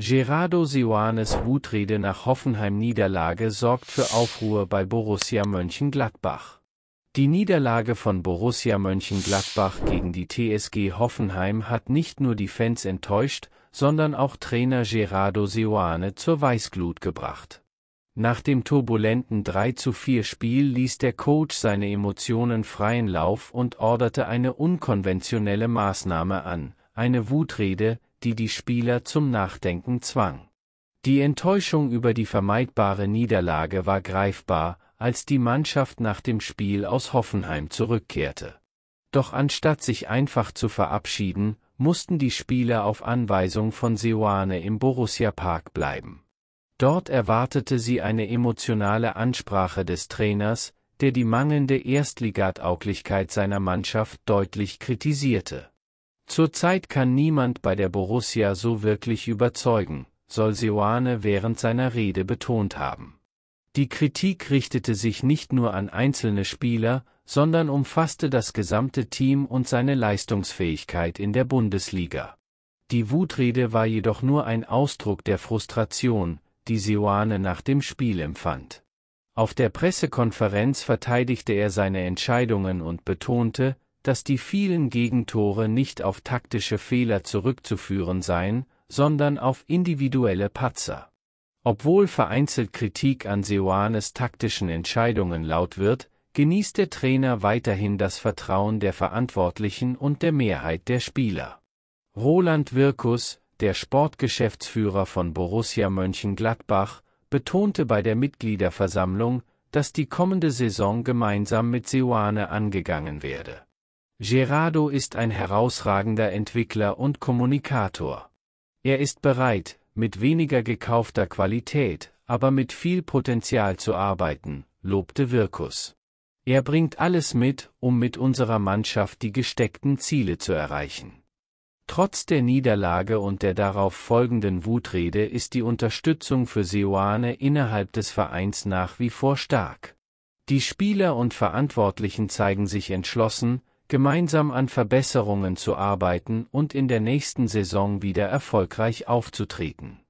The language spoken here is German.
Gerardo Sioannes Wutrede nach Hoffenheim-Niederlage sorgt für Aufruhr bei Borussia Mönchengladbach. Die Niederlage von Borussia Mönchengladbach gegen die TSG Hoffenheim hat nicht nur die Fans enttäuscht, sondern auch Trainer Gerardo Sioane zur Weißglut gebracht. Nach dem turbulenten 3 4 Spiel ließ der Coach seine Emotionen freien Lauf und orderte eine unkonventionelle Maßnahme an, eine Wutrede, die die Spieler zum Nachdenken zwang. Die Enttäuschung über die vermeidbare Niederlage war greifbar, als die Mannschaft nach dem Spiel aus Hoffenheim zurückkehrte. Doch anstatt sich einfach zu verabschieden, mussten die Spieler auf Anweisung von Seoane im Borussia Park bleiben. Dort erwartete sie eine emotionale Ansprache des Trainers, der die mangelnde Erstligatauglichkeit seiner Mannschaft deutlich kritisierte. Zurzeit kann niemand bei der Borussia so wirklich überzeugen, soll Seoane während seiner Rede betont haben. Die Kritik richtete sich nicht nur an einzelne Spieler, sondern umfasste das gesamte Team und seine Leistungsfähigkeit in der Bundesliga. Die Wutrede war jedoch nur ein Ausdruck der Frustration, die Seoane nach dem Spiel empfand. Auf der Pressekonferenz verteidigte er seine Entscheidungen und betonte, dass die vielen Gegentore nicht auf taktische Fehler zurückzuführen seien, sondern auf individuelle Patzer. Obwohl vereinzelt Kritik an Seoanes taktischen Entscheidungen laut wird, genießt der Trainer weiterhin das Vertrauen der Verantwortlichen und der Mehrheit der Spieler. Roland Wirkus, der Sportgeschäftsführer von Borussia Mönchengladbach, betonte bei der Mitgliederversammlung, dass die kommende Saison gemeinsam mit Seoane angegangen werde. Gerardo ist ein herausragender Entwickler und Kommunikator. Er ist bereit, mit weniger gekaufter Qualität, aber mit viel Potenzial zu arbeiten, lobte Wirkus. Er bringt alles mit, um mit unserer Mannschaft die gesteckten Ziele zu erreichen. Trotz der Niederlage und der darauf folgenden Wutrede ist die Unterstützung für Seoane innerhalb des Vereins nach wie vor stark. Die Spieler und Verantwortlichen zeigen sich entschlossen, gemeinsam an Verbesserungen zu arbeiten und in der nächsten Saison wieder erfolgreich aufzutreten.